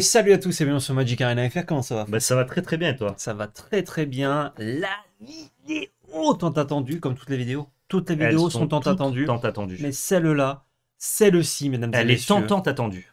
salut à tous et bienvenue sur Magic Arena FR, comment ça va bah, Ça va très très bien et toi Ça va très très bien. La vidéo tant attendue, comme toutes les vidéos. Toutes les vidéos sont, tant, attendues, tant attendues. Mais celle-là, celle-ci, mesdames Elle et messieurs. Elle est tant tant attendue.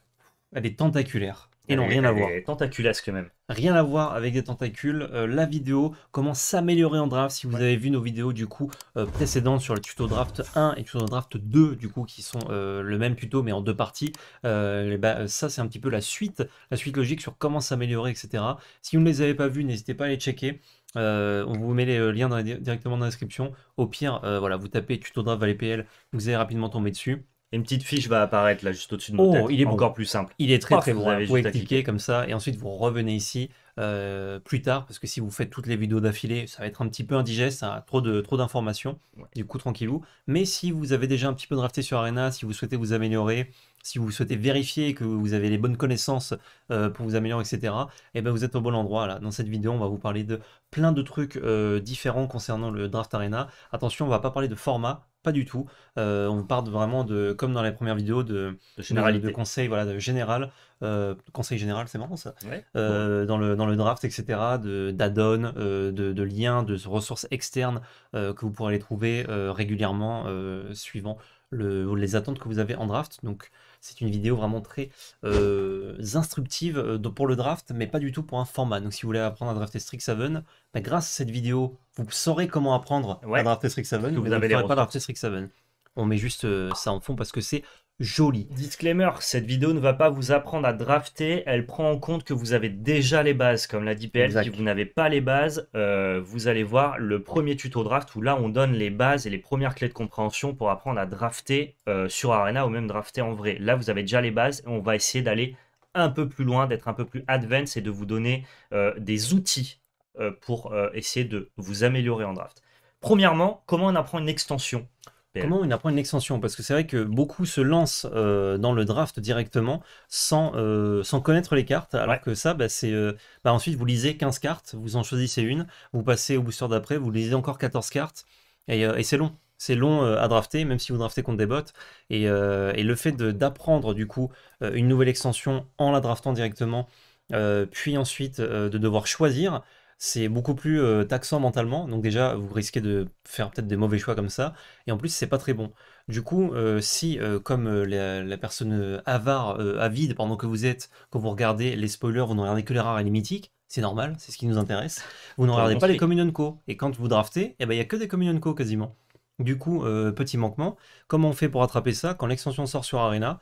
Elle est tentaculaire et non, rien à voir. quand même. Rien à voir avec des tentacules. Euh, la vidéo, comment s'améliorer en draft. Si vous avez vu nos vidéos du coup euh, précédentes sur le tuto draft 1 et tuto draft 2, du coup, qui sont euh, le même tuto mais en deux parties, ça c'est un petit peu la suite, la suite logique sur comment s'améliorer, etc. Si vous ne les avez pas vus, n'hésitez pas à les checker. on vous met les liens directement dans la description. Au pire, voilà, vous tapez tuto draft PL, vous allez rapidement tomber dessus. Une petite fiche va apparaître là juste au-dessus de mon oh, Il est encore plus simple. Il est très très bon. Vous, hein. avez pouvez cliquer, comme ça et ensuite vous revenez ici euh, plus tard parce que si vous faites toutes les vidéos d'affilée, ça va être un petit peu indigeste, a hein, trop de trop d'informations. Du coup tranquillou. Mais si vous avez déjà un petit peu drafté sur Arena, si vous souhaitez vous améliorer, si vous souhaitez vérifier que vous avez les bonnes connaissances euh, pour vous améliorer, etc., eh ben, vous êtes au bon endroit là. Dans cette vidéo, on va vous parler de plein de trucs euh, différents concernant le Draft Arena. Attention, on ne va pas parler de format, pas du tout. Euh, on parle vraiment de, comme dans la première vidéo, de, de de conseils, voilà, général, euh, général, c'est marrant ça. dans, le, dans le draft, etc., d'add-on, de, de, liens, de ressources externes que vous pourrez aller trouver régulièrement suivant les attentes que vous avez en draft. Donc c'est une vidéo vraiment très euh, instructive euh, pour le draft, mais pas du tout pour un format. Donc si vous voulez apprendre à drafter Strixhaven, bah, grâce à cette vidéo, vous saurez comment apprendre à drafter Strixhaven. Vous, vous, vous pas drafter Strixhaven. On met juste euh, ça en fond parce que c'est joli. Disclaimer, cette vidéo ne va pas vous apprendre à drafter, elle prend en compte que vous avez déjà les bases, comme l'a dit PL, si vous n'avez pas les bases, euh, vous allez voir le premier tuto draft où là on donne les bases et les premières clés de compréhension pour apprendre à drafter euh, sur Arena ou même drafter en vrai. Là vous avez déjà les bases et on va essayer d'aller un peu plus loin, d'être un peu plus advanced et de vous donner euh, des outils pour essayer de vous améliorer en draft. Premièrement, comment on apprend une extension Comment on apprend une extension Parce que c'est vrai que beaucoup se lancent euh, dans le draft directement sans, euh, sans connaître les cartes, alors que ça, bah, c'est. Euh, bah, ensuite, vous lisez 15 cartes, vous en choisissez une, vous passez au booster d'après, vous lisez encore 14 cartes, et, c'est long. C'est long à drafter, même si vous draftez contre des bots. et le fait d'apprendre, du coup, une nouvelle extension en la draftant directement, puis ensuite de devoir choisir, c'est beaucoup plus euh, taxant mentalement. Donc déjà, vous risquez de faire peut-être des mauvais choix comme ça. Et en plus, c'est pas très bon. Du coup, euh, si, euh, comme la, personne avare, avide, pendant que vous êtes, quand vous regardez les spoilers, vous n'en regardez que les rares et les mythiques, c'est normal, c'est ce qui nous intéresse. Vous ne regardez pas les Communion Co. Et quand vous draftez, eh ben, il eh n'y a que des Communion Co quasiment. Du coup, petit manquement, comment on fait pour attraper ça Quand l'extension sort sur Arena,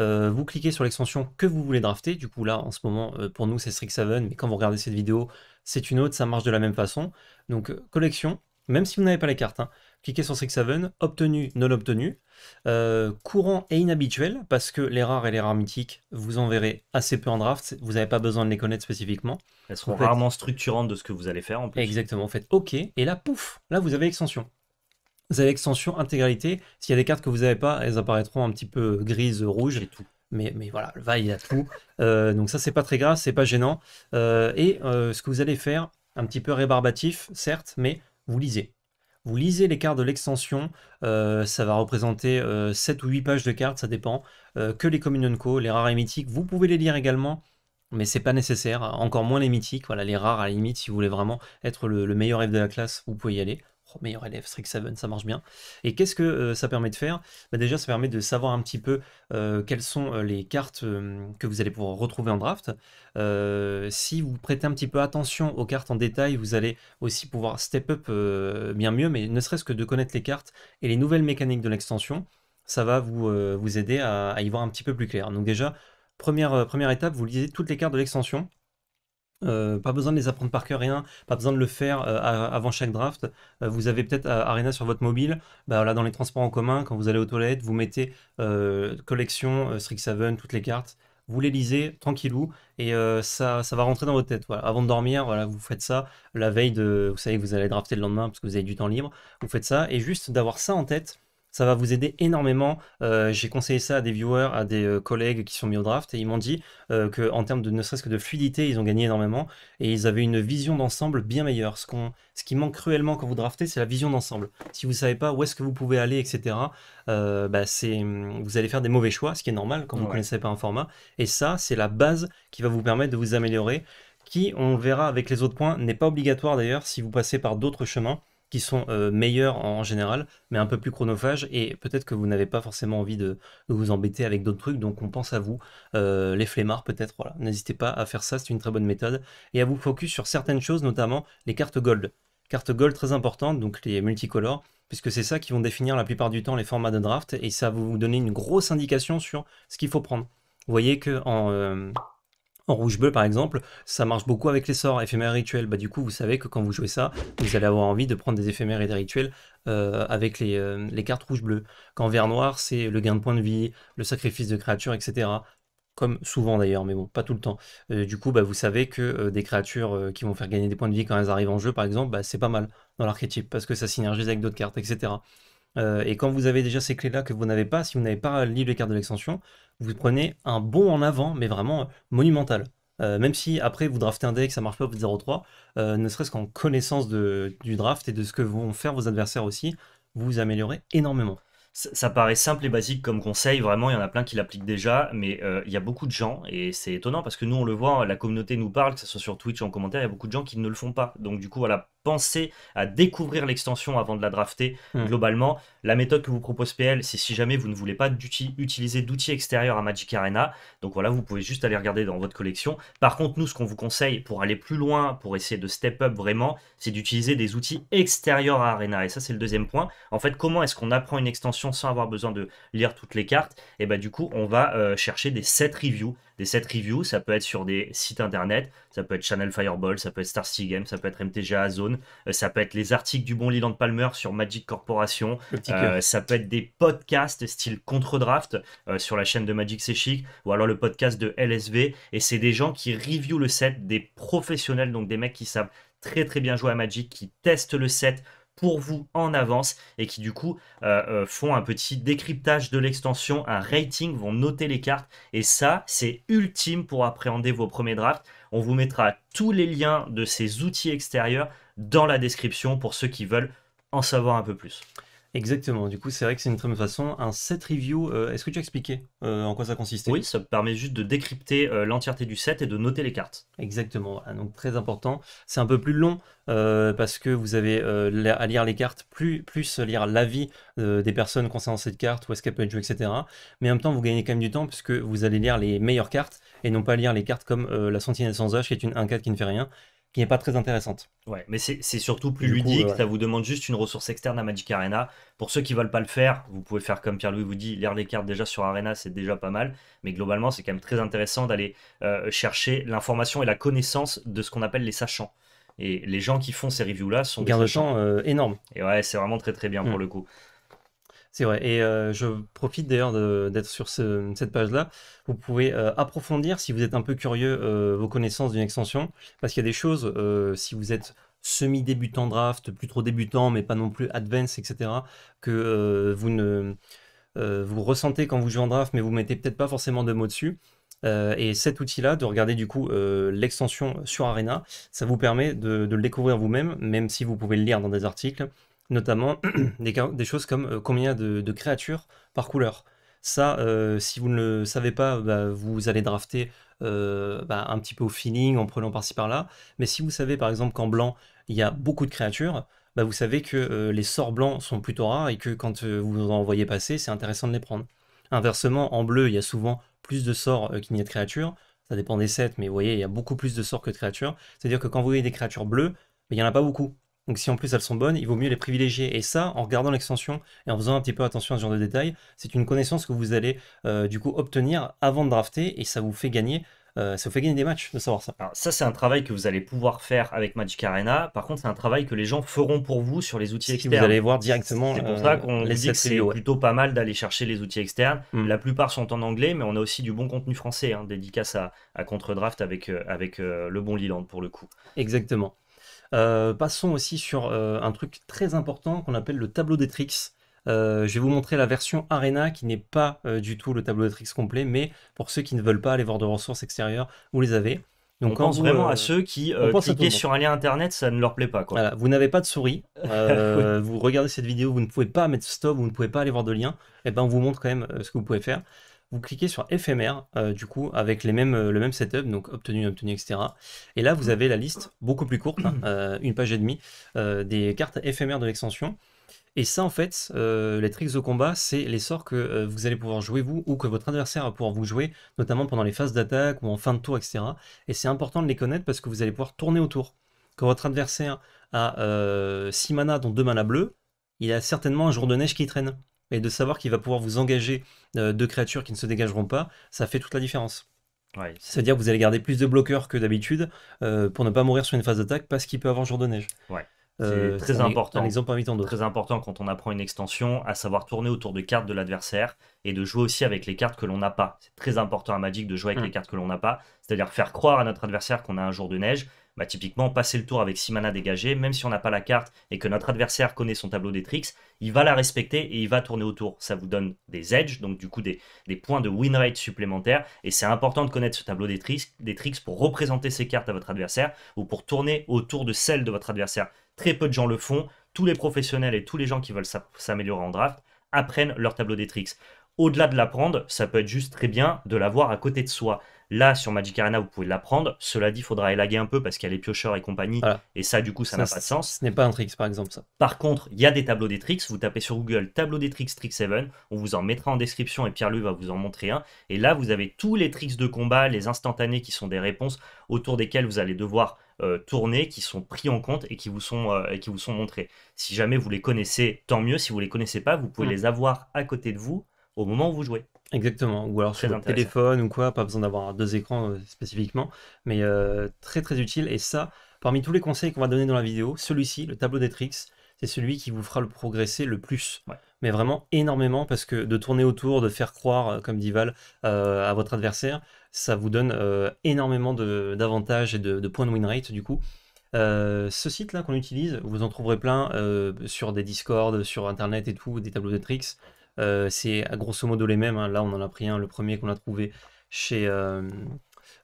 euh, vous cliquez sur l'extension que vous voulez drafter. Du coup, là, en ce moment, euh, pour nous, c'est Strixhaven, mais quand vous regardez cette vidéo, c'est une autre, ça marche de la même façon. Donc, euh, collection, même si vous n'avez pas les cartes, hein, cliquez sur Strixhaven, obtenu, non obtenu, courant et inhabituel, parce que les rares et les rares mythiques, vous en verrez assez peu en draft, vous n'avez pas besoin de les connaître spécifiquement. Elles seront rarement structurantes de ce que vous allez faire en plus. Exactement, vous faites OK, et là, pouf, là, vous avez extension. Vous avez l'extension intégralité. S'il y a des cartes que vous n'avez pas, elles apparaîtront un petit peu grises, rouges. et tout. Mais, voilà, le va il a tout. Euh, donc ça, c'est pas très grave, c'est pas gênant. Euh, et euh, ce que vous allez faire, un petit peu rébarbatif, certes, mais vous lisez. Vous lisez les cartes de l'extension, ça va représenter 7 ou 8 pages de cartes, ça dépend. que les Communion Co, les rares et mythiques, vous pouvez les lire également, mais c'est pas nécessaire. Encore moins les mythiques, voilà, les rares à la limite, si vous voulez vraiment être le, meilleur rêve de la classe, vous pouvez y aller. Oh, meilleur élève, 3-7, ça marche bien. Et qu'est-ce que euh, ça permet de faire bah, Déjà, ça permet de savoir un petit peu euh, quelles sont euh, les cartes que vous allez pouvoir retrouver en draft. si vous prêtez un petit peu attention aux cartes en détail, vous allez aussi pouvoir step up bien mieux, mais ne serait-ce que de connaître les cartes et les nouvelles mécaniques de l'extension, ça va vous, vous aider à, à, y voir un petit peu plus clair. Donc déjà, première, première étape, vous lisez toutes les cartes de l'extension, euh, pas besoin de les apprendre par cœur, rien, pas besoin de le faire euh, avant chaque draft. Euh, vous avez peut-être Arena sur votre mobile, bah, là dans les transports en commun, quand vous allez aux toilettes, vous mettez collection, Strixhaven, toutes les cartes, vous les lisez tranquillou et ça, va rentrer dans votre tête. Avant de dormir, voilà, vous faites ça la veille de. Vous savez que vous allez drafter le lendemain parce que vous avez du temps libre, vous faites ça et juste d'avoir ça en tête ça va vous aider énormément. Euh, j'ai conseillé ça à des viewers, à des euh, collègues qui sont mis au draft, et ils m'ont dit euh, qu'en termes de ne serait-ce que de fluidité, ils ont gagné énormément, et ils avaient une vision d'ensemble bien meilleure. Ce, ce qui manque cruellement quand vous draftez, c'est la vision d'ensemble. Si vous ne savez pas où est-ce que vous pouvez aller, etc., bah, hum, vous allez faire des mauvais choix, ce qui est normal quand vous ne connaissez pas un format, et ça, c'est la base qui va vous permettre de vous améliorer qui, on verra avec les autres points, n'est pas obligatoire d'ailleurs si vous passez par d'autres chemins qui sont euh, meilleurs en, général, mais un peu plus chronophages, et peut-être que vous n'avez pas forcément envie de, vous embêter avec d'autres trucs, donc on pense à vous, euh, les flemmards peut-être, voilà. N'hésitez pas à faire ça, c'est une très bonne méthode, et à vous focus sur certaines choses, notamment les cartes gold. Cartes gold très importantes, donc les multicolores, puisque c'est ça qui vont définir la plupart du temps les formats de draft, et ça va vous donner une grosse indication sur ce qu'il faut prendre. Vous voyez que en... Euh, en rouge bleu, par exemple, ça marche beaucoup avec les sorts éphémères rituels. Bah, du coup, vous savez que quand vous jouez ça, vous allez avoir envie de prendre des éphémères et des rituels euh, avec euh, les, cartes rouge bleu. Quand vert noir, c'est le gain de points de vie, le sacrifice de créatures, etc comme souvent d'ailleurs, mais bon, pas tout le temps. Euh, du coup, bah, vous savez que des créatures qui vont faire gagner des points de vie quand elles arrivent en jeu, par exemple, bah, c'est pas mal dans l'archétype, parce que ça synergise avec d'autres cartes, etc. et quand vous avez déjà ces clés-là que vous n'avez pas, si vous n'avez pas lu les cartes de l'extension, vous prenez un bond en avant, mais vraiment euh, monumental. Euh, même si après vous draftez un deck, ça ne marche pas, au 0-3, euh, ne serait-ce qu'en connaissance du draft et de ce que vont faire vos adversaires aussi, vous vous améliorez énormément. Ça, paraît simple et basique comme conseil, vraiment, il y en a plein qui l'appliquent déjà, mais il y a beaucoup de gens, et c'est étonnant parce que nous on le voit, la communauté nous parle, que ce soit sur Twitch ou en commentaire, il y a beaucoup de gens qui ne le font pas. Donc du coup, voilà, Pensez à découvrir l'extension avant de la drafter. Hmm. Globalement, la méthode que vous propose PL, c'est si jamais vous ne voulez pas utiliser d'outils extérieurs à Magic Arena. Donc voilà, vous pouvez juste aller regarder dans votre collection. Par contre, nous, ce qu'on vous conseille pour aller plus loin, pour essayer de step up vraiment, c'est d'utiliser des outils extérieurs à Arena. Et ça, c'est le deuxième point. En fait, comment est-ce qu'on apprend une extension sans avoir besoin de lire toutes les cartes Et eh bah ben, du coup, on va euh, chercher des set reviews des set reviews, ça peut être sur des sites internet, ça peut être Channel Fireball, ça peut être Star Sea Game, ça peut être MTGA Zone, euh, ça peut être les articles du bon Leland Palmer sur Magic Corporation, euh, ça peut être des podcasts style Contre-Draft euh, sur la chaîne de Magic C'est Chic, ou alors le podcast de LSV, et c'est des gens qui review le set, des professionnels, donc des mecs qui savent très très bien jouer à Magic, qui testent le set, pour vous en avance et qui du coup euh, euh, font un petit décryptage de l'extension, un rating, vont noter les cartes et ça c'est ultime pour appréhender vos premiers drafts. On vous mettra tous les liens de ces outils extérieurs dans la description pour ceux qui veulent en savoir un peu plus. Exactement, du coup c'est vrai que c'est une très bonne façon. Un set review, euh, est-ce que tu as expliqué euh, en quoi ça consistait Oui, ça permet juste de décrypter euh, l'entièreté du set et de noter les cartes. Exactement, donc très important. C'est un peu plus long parce que vous avez à lire les cartes, plus, plus lire l'avis des personnes concernant cette carte, où est-ce qu'elle peut être jouée, etc. Mais en même temps vous gagnez quand même du temps puisque vous allez lire les meilleures cartes et non pas lire les cartes comme la Sentinelle sans âge qui est une 1-4 qui ne fait rien qui n'est pas très intéressante. Ouais, mais c'est surtout plus ludique, ça vous demande juste une ressource externe à Magic Arena. Pour ceux qui veulent pas le faire, vous pouvez faire comme Pierre-Louis vous dit, lire les cartes déjà sur Arena, c'est déjà pas mal, mais globalement c'est quand même très intéressant d'aller euh, chercher l'information et la connaissance de ce qu'on appelle les sachants. Et les gens qui font ces reviews-là sont... des de temps euh, énorme. Et ouais, c'est vraiment très très bien pour mm. le coup. C'est vrai. Et euh, je profite d'ailleurs d'être sur cette page-là. Vous pouvez euh, approfondir si vous êtes un peu curieux euh, vos connaissances d'une extension. Parce qu'il y a des choses, si vous êtes semi-débutant draft, plus trop débutant, mais pas non plus advance, etc., que vous vous ressentez quand vous jouez en draft, mais vous mettez peut-être pas forcément de mots dessus. et cet outil-là, de regarder du coup l'extension sur Arena, ça vous permet de le découvrir vous-même, même si vous pouvez le lire dans des articles notamment des, choses comme euh, combien de, créatures par couleur. Ça, euh, si vous ne le savez pas, bah, vous allez drafter euh, bah, un petit peu au feeling en prenant par-ci par-là. Mais si vous savez par exemple qu'en blanc, il y a beaucoup de créatures, bah, vous savez que les sorts blancs sont plutôt rares et que quand vous en voyez passer, c'est intéressant de les prendre. Inversement, en bleu, il y a souvent plus de sorts qu'il n'y a de créatures. Ça dépend des sets, mais vous voyez, il y a beaucoup plus de sorts que de créatures. C'est-à-dire que quand vous voyez des créatures bleues, il n'y en a pas beaucoup. Donc si en plus elles sont bonnes, il vaut mieux les privilégier. Et ça, en regardant l'extension et en faisant un petit peu attention à ce genre de détails, c'est une connaissance que vous allez euh, du coup obtenir avant de drafter et ça vous fait gagner. Euh, ça vous fait gagner des matchs de savoir ça. Alors, ça, c'est un travail que vous allez pouvoir faire avec Magic Arena. Par contre, c'est un travail que les gens feront pour vous sur les outils externes. Vous allez voir directement. C'est pour euh, ça qu'on dit que c'est plutôt pas mal d'aller chercher les outils externes. Hmm. La plupart sont en anglais, mais on a aussi du bon contenu français. Hein, dédicace à, à Contre Draft avec, avec le bon Liland pour le coup. Exactement. Euh, passons aussi sur euh, un truc très important qu'on appelle le tableau des tricks. Euh, je vais vous montrer la version Arena qui n'est pas du tout le tableau des tricks complet, mais pour ceux qui ne veulent pas aller voir de ressources extérieures, vous les avez. Donc on pense vraiment à ceux qui cliquer sur un lien internet, ça ne leur plaît pas. Voilà, vous n'avez pas de souris, vous regardez cette vidéo, vous ne pouvez pas mettre stop, vous ne pouvez pas aller voir de lien, et eh ben on vous montre quand même ce que vous pouvez faire vous cliquez sur éphémère, euh, du coup, avec les mêmes, euh, le même setup, donc obtenu, obtenu, etc. Et là, vous mm. avez la liste beaucoup plus courte, hein, euh, une page et demie, des cartes éphémères de l'extension. Et ça, en fait, les tricks de combat, c'est les sorts que vous allez pouvoir jouer vous ou que votre adversaire va pouvoir vous jouer, notamment pendant les phases d'attaque ou en fin de tour, etc. Et c'est important de les connaître parce que vous allez pouvoir tourner autour. Quand votre adversaire a 6 manas, dont 2 manas bleus, il a certainement un jour de neige qui traîne et de savoir qu'il va pouvoir vous engager euh, de créatures qui ne se dégageront pas, ça fait toute la différence. C'est-à-dire que vous allez garder plus de bloqueurs que d'habitude euh, pour ne pas mourir sur une phase d'attaque parce qu'il peut avoir jour de neige. Ouais c'est euh, très important. Très important quand on apprend une extension, à savoir tourner autour de cartes de l'adversaire et de jouer aussi avec les cartes que l'on n'a pas. C'est très important à Magic de jouer avec hmm. les cartes que l'on n'a pas, c'est-à-dire faire croire à notre adversaire qu'on a un jour de neige. Bah, typiquement, passer le tour avec 6 mana dégagés, même si on n'a pas la carte et que notre adversaire connaît son tableau des tricks, il va la respecter et il va tourner autour. Ça vous donne des edges, donc du coup des, des points de win rate supplémentaires. Et c'est important de connaître ce tableau des tricks, des tricks pour représenter ces cartes à votre adversaire ou pour tourner autour de celles de votre adversaire. Très peu de gens le font. Tous les professionnels et tous les gens qui veulent s'améliorer en draft apprennent leur tableau des tricks. Au-delà de l'apprendre, ça peut être juste très bien de l'avoir à côté de soi. Là, sur Magic Arena, vous pouvez l'apprendre. Cela dit, il faudra élaguer un peu parce qu'il y a les piocheurs et compagnie. Et ça, du coup, ça n'a pas de sens. Ce n'est pas un tricks, par exemple, ça. Par contre, il y a des tableaux des tricks. Vous tapez sur Google tableau des tricks Trick 7. On vous en mettra en description et Pierre-Louis va vous en montrer un. Et là, vous avez tous les tricks de combat, les instantanés qui sont des réponses autour desquelles vous allez devoir euh, tourner, qui sont pris en compte et qui vous sont, euh, qui vous sont montrés. Si jamais vous les connaissez, tant mieux. Si vous les connaissez pas, vous pouvez mm. les avoir à côté de vous au moment où vous jouez. Exactement, ou alors sur le téléphone ou quoi, pas besoin d'avoir deux écrans euh, spécifiquement, mais euh, très très utile. Et ça, parmi tous les conseils qu'on va donner dans la vidéo, celui-ci, le tableau des tricks, c'est celui qui vous fera le progresser le plus. Mais vraiment énormément, parce que de tourner autour, de faire croire, euh, comme dit Val, à votre adversaire, ça vous donne énormément d'avantages et de, points de win rate du coup. ce site-là qu'on utilise, vous en trouverez plein sur des Discord, sur Internet et tout, des tableaux de tricks. Euh, c'est c'est grosso modo les mêmes. Hein. Là, on en a pris un, le premier qu'on a trouvé chez, euh,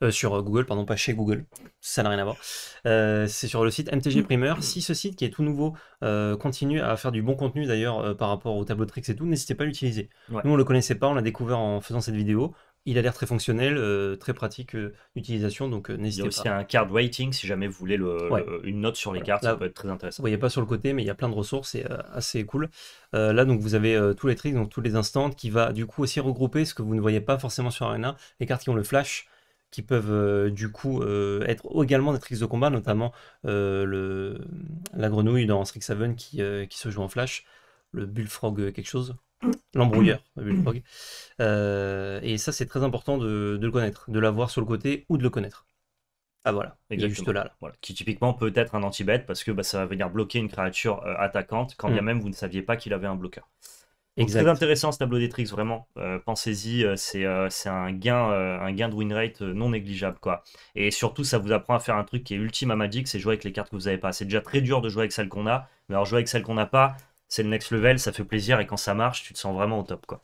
euh, sur Google, pardon, pas chez Google, ça n'a rien à voir. c'est sur le site MTG Primer. Mm. Si ce site qui est tout nouveau continue à faire du bon contenu d'ailleurs par rapport au tableaux de tricks et tout, n'hésitez pas à l'utiliser. Nous, on le connaissait pas, on l'a découvert en faisant cette vidéo il a l'air très fonctionnel, euh, très pratique euh, d'utilisation, donc n'hésitez euh, pas. Il y a aussi un card waiting si jamais vous voulez une note sur les cartes, ça peut être très intéressant. Vous voyez pas sur le côté, mais il y a plein de ressources, c'est assez cool. là, donc vous avez tous les tricks, donc tous les instants, qui va du coup aussi regrouper ce que vous ne voyez pas forcément sur Arena, les cartes qui ont le flash, qui peuvent du coup être également des tricks de combat, notamment la grenouille dans Strixhaven qui, qui se joue en flash, le Bullfrog quelque chose, l'embrouilleur euh, et ça, c'est très important de, le connaître, de l'avoir sur le côté ou de le connaître. Ah voilà, juste là. Qui typiquement peut être un anti bête parce que bah, ça va venir bloquer une créature euh, attaquante quand bien mm. même vous ne saviez pas qu'il avait un bloqueur. c'est Très intéressant ce tableau des tricks, vraiment. Euh, pensez-y, c'est un gain, un gain de win rate non négligeable. quoi. Et surtout, ça vous apprend à faire un truc qui est ultime à Magic, c'est jouer avec les cartes que vous n'avez pas. C'est déjà très dur de jouer avec celles qu'on a, mais alors jouer avec celles qu'on n'a pas, c'est le next level, ça fait plaisir et quand ça marche, tu te sens vraiment au top. Quoi.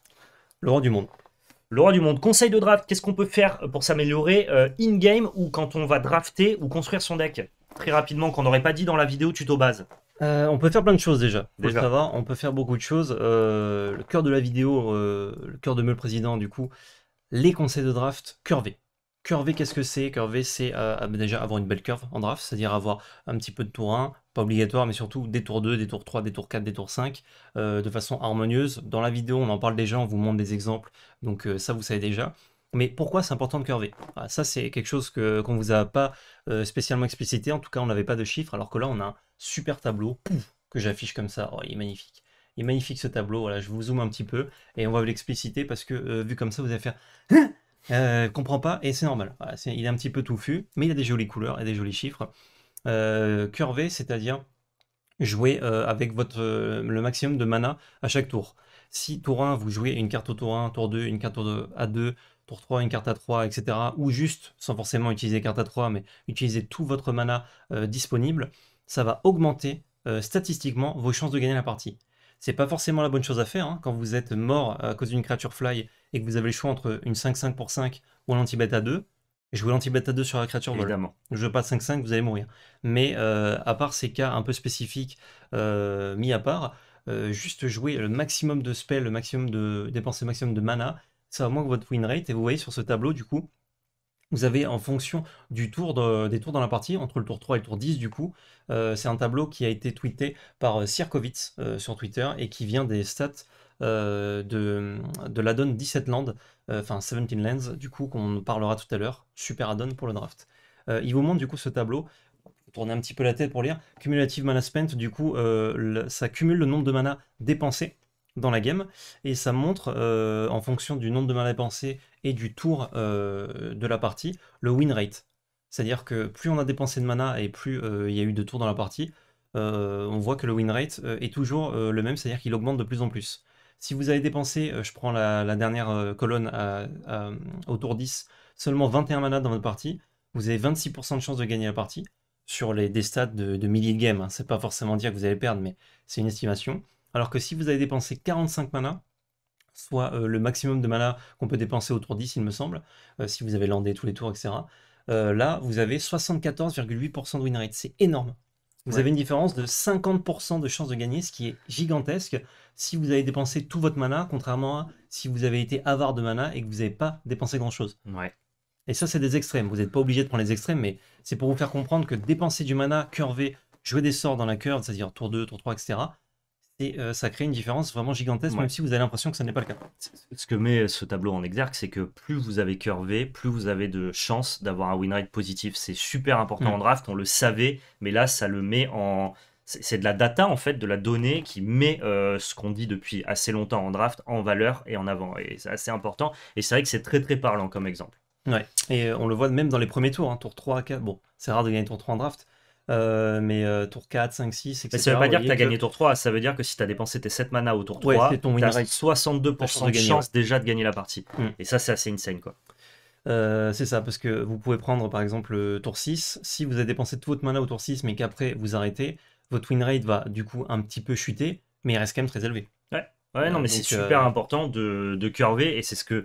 Le roi du monde. conseil de draft, qu'est-ce qu'on peut faire euh, pour s'améliorer euh, in-game ou quand on va drafter ou construire son deck Très rapidement, qu'on n'aurait pas dit dans la vidéo tuto base. Euh, on peut faire plein de choses déjà. on peut faire beaucoup de choses. le cœur de la vidéo, le cœur de me le Président, du coup, les conseils de draft curvé. Curvé, qu'est-ce que c'est Curvé, c'est bah, déjà avoir une belle curve en draft, c'est-à-dire avoir un petit peu de tour 1, obligatoire, mais surtout des tours 2, des tours 3, des tours 4, des tours 5, euh, de façon harmonieuse. Dans la vidéo, on en parle déjà, on vous montre des exemples, donc euh, ça vous savez déjà. Mais pourquoi c'est important de curver ah, Ça, c'est quelque chose qu'on vous a pas euh, spécialement explicité, en tout cas, on n'avait pas de chiffres, alors que là, on a un super tableau que j'affiche comme ça. Oh, il est magnifique. Il est magnifique ce tableau, voilà, je vous zoome un petit peu, et on va vous l'expliciter, parce que vu comme ça, vous allez faire... Hein comprends pas, et c'est normal. il est un petit peu touffu, mais il a des jolies couleurs et des jolis chiffres. Euh, curvé, c'est-à-dire jouer euh, avec votre, euh, le maximum de mana à chaque tour. Si tour 1, vous jouez une carte au tour 1, tour 2, une carte à 2, tour 3, une carte à 3, etc. Ou juste, sans forcément utiliser carte à 3, mais utiliser tout votre mana disponible, ça va augmenter statistiquement vos chances de gagner la partie. C'est pas forcément la bonne chose à faire hein, quand vous êtes mort à cause d'une créature fly et que vous avez le choix entre une 5-5 pour 5 ou un anti-bet à 2. Jouer l'anti-bêta 2 sur la créature Évidemment. Vol. Je pas 5-5, vous allez mourir. Mais euh, à part ces cas un peu spécifiques euh, mis à part, euh, juste jouer le maximum de spells, le maximum de dépenser le maximum de mana, ça va que votre win rate. Et vous voyez sur ce tableau, du coup, vous avez en fonction du tour des tours dans la partie, entre le tour 3 et le tour 10 du coup, c'est un tableau qui a été tweeté par Sirkovitz sur Twitter et qui vient des stats euh, de, de l'addon 17 lands, euh, enfin 17 lands, du coup, qu'on parlera tout à l'heure. Super addon pour le draft. Euh, il vous montre du coup ce tableau. Tournez un petit peu la tête pour lire. Cumulative mana spent, du coup, ça cumule le nombre de mana dépensé dans la game et ça montre en fonction du nombre de mana dépensé et du tour de la partie le win rate. C'est-à-dire que plus on a dépensé de mana et plus il y a eu de tours dans la partie, on voit que le win rate est toujours le même, c'est-à-dire qu'il augmente de plus en plus. Si vous avez dépensé, euh, je prends la, dernière euh, colonne euh, autour 10, seulement 21 manas dans votre partie, vous avez 26% de chance de gagner la partie sur les, des stats de, milliers de games. Hein. C'est pas forcément dire que vous allez perdre, mais c'est une estimation. Alors que si vous avez dépensé 45 mana, soit le maximum de mana qu'on peut dépenser autour 10, il me semble, si vous avez landé tous les tours, etc. là, vous avez 74,8% de win rate. C'est énorme. Vous avez une différence de 50% de chances de gagner, ce qui est gigantesque si vous avez dépensé tout votre mana, contrairement à si vous avez été avare de mana et que vous n'avez pas dépensé grand-chose. Ouais. Et ça, c'est des extrêmes. Vous n'êtes pas obligé de prendre les extrêmes, mais c'est pour vous faire comprendre que dépenser du mana, curver, jouer des sorts dans la curve, c'est-à-dire tour 2, tour 3, etc., et euh, ça crée une différence vraiment gigantesque, même si vous avez l'impression que ce n'est pas le cas. Ce que met ce tableau en exergue, c'est que plus vous avez curvé, plus vous avez de chances d'avoir un win rate positif. C'est super important mm. en draft, on le savait, mais là, ça le met en. C'est de la data, en fait, de la donnée qui met euh, ce qu'on dit depuis assez longtemps en draft en valeur et en avant. Et c'est assez important. Et c'est vrai que c'est très, très parlant comme exemple. Ouais, et euh, on le voit même dans les premiers tours, hein, tour 3 à 4. Bon, c'est rare de gagner tour 3 en draft, euh, mais euh, tour 4, 5, 6, etc. Mais ça veut pas dire que tu as gagné tour 3, ça veut dire que si tu as dépensé tes 7 mana au tour 3, ouais, tu as 62% de, chance déjà de gagner la partie. Mm. Et ça, c'est assez insane quoi. Euh, c'est ça, parce que vous pouvez prendre par exemple euh, tour 6, si vous avez dépensé toute votre mana au tour 6, mais qu'après vous arrêtez, votre win rate va du coup un petit peu chuter, mais il reste quand même très élevé. Ouais, ouais non, mais c'est super important de, de curver, et c'est ce que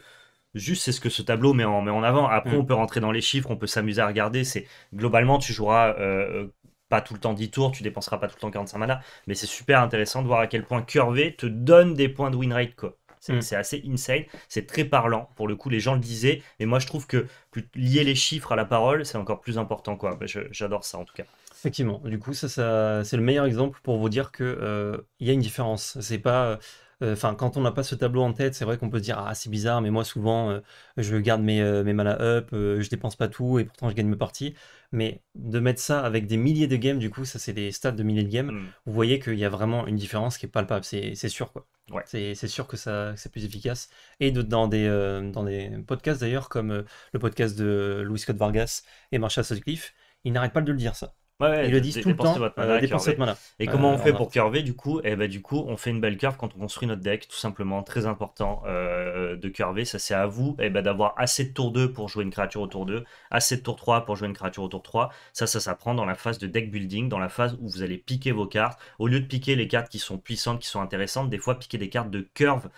Juste, c'est ce que ce tableau met en, met en avant. Après, mm. on peut rentrer dans les chiffres, on peut s'amuser à regarder. C'est Globalement, tu joueras euh, euh, pas tout le temps 10 tours, tu dépenseras pas tout le temps 45 mana, mais c'est super intéressant de voir à quel point curvé te donne des points de win rate. Mm. C'est, assez insane, c'est très parlant. Pour le coup, les gens le disaient, mais moi je trouve que lier les chiffres à la parole, c'est encore plus important. quoi. Bah, j'adore ça en tout cas. Effectivement, du coup, c'est le meilleur exemple pour vous dire qu'il euh, il y a une différence. C'est pas. Euh, enfin, quand on n'a pas ce tableau en tête, c'est vrai qu'on peut se dire ah c'est bizarre, mais moi souvent euh, je garde mes euh, mes mana up, je dépense pas tout et pourtant je gagne mes parties. Mais de mettre ça avec des milliers de games, du coup, ça c'est des stats de milliers de games. Hmm. Vous voyez qu'il y a vraiment une différence qui est palpable, c'est sûr quoi. C'est sûr que ça c'est plus efficace. Et dans, des, dans des podcasts d'ailleurs, comme le podcast de Louis Scott Vargas et Marshall Sutcliffe, ils n'arrêtent pas de le dire ça. Ouais, ils le disent tout le temps. Euh, votre mana. Et comment euh, on fait pour curver du coup eh ben, du coup, on fait une belle curve quand on construit notre deck, tout simplement. Très important euh, de curver. Ça, c'est à vous eh ben, d'avoir assez de tour 2 pour jouer une créature au tour 2, assez de tour 3 pour jouer une créature au tour 3. Ça, ça s'apprend dans la phase de deck building, dans la phase où vous allez piquer vos cartes. Au lieu de piquer les cartes qui sont puissantes, qui sont intéressantes, des fois piquer des cartes de curve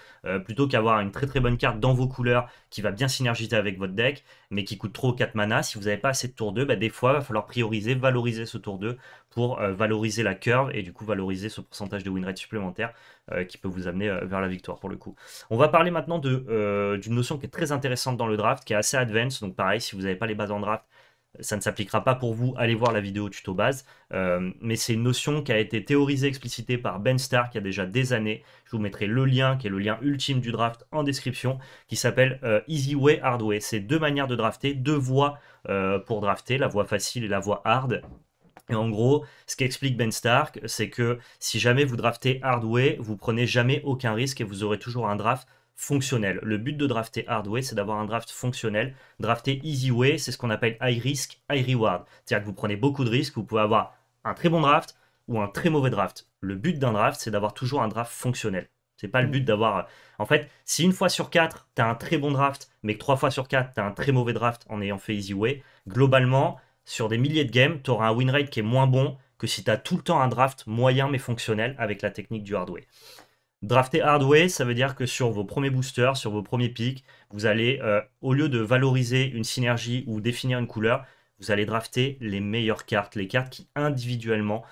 plutôt qu'avoir une très très bonne carte dans vos couleurs qui va bien synergiser avec votre deck, mais qui coûte trop 4 mana. Si vous n'avez pas assez de tour 2, bah, des fois, il va falloir prioriser, valoriser ce tour 2 pour euh, valoriser la curve et du coup valoriser ce pourcentage de win rate supplémentaire euh, qui peut vous amener euh, vers la victoire pour le coup. On va parler maintenant d'une notion qui est très intéressante dans le draft, qui est assez advanced. Donc pareil, si vous n'avez pas les bases en draft, ça ne s'appliquera pas pour vous, allez voir la vidéo tuto base, euh, mais c'est une notion qui a été théorisée, explicitée par Ben Stark il y a déjà des années. Je vous mettrai le lien, qui est le lien ultime du draft en description, qui s'appelle euh, Easy Way, Hard Way. C'est deux manières de drafter, deux voies euh, pour drafter, la voie facile et la voie hard. Et en gros, ce qu'explique Ben Stark, c'est que si jamais vous draftez hard way, vous prenez jamais aucun risque et vous aurez toujours un draft fonctionnel. Le but de drafter hardway, c'est d'avoir un draft fonctionnel. Drafter easy way, c'est ce qu'on appelle high risk, high reward. C'est-à-dire que vous prenez beaucoup de risques, vous pouvez avoir un très bon draft ou un très mauvais draft. Le but d'un draft, c'est d'avoir toujours un draft fonctionnel. C'est pas le but mm. d'avoir. Euh, en fait, si une fois sur quatre, tu as un très bon draft, mais que trois fois sur quatre, tu as un très mauvais draft en ayant fait easy way, globalement, sur des milliers de games, tu auras un win rate qui est moins bon que si tu as tout le temps un draft moyen mais fonctionnel avec la technique du Hardway. Drafter hardway, ça veut dire que sur vos premiers boosters, sur vos premiers pics, vous allez, euh, au lieu de valoriser une synergie ou définir une couleur, vous allez drafter les meilleures cartes, les cartes qui individuellement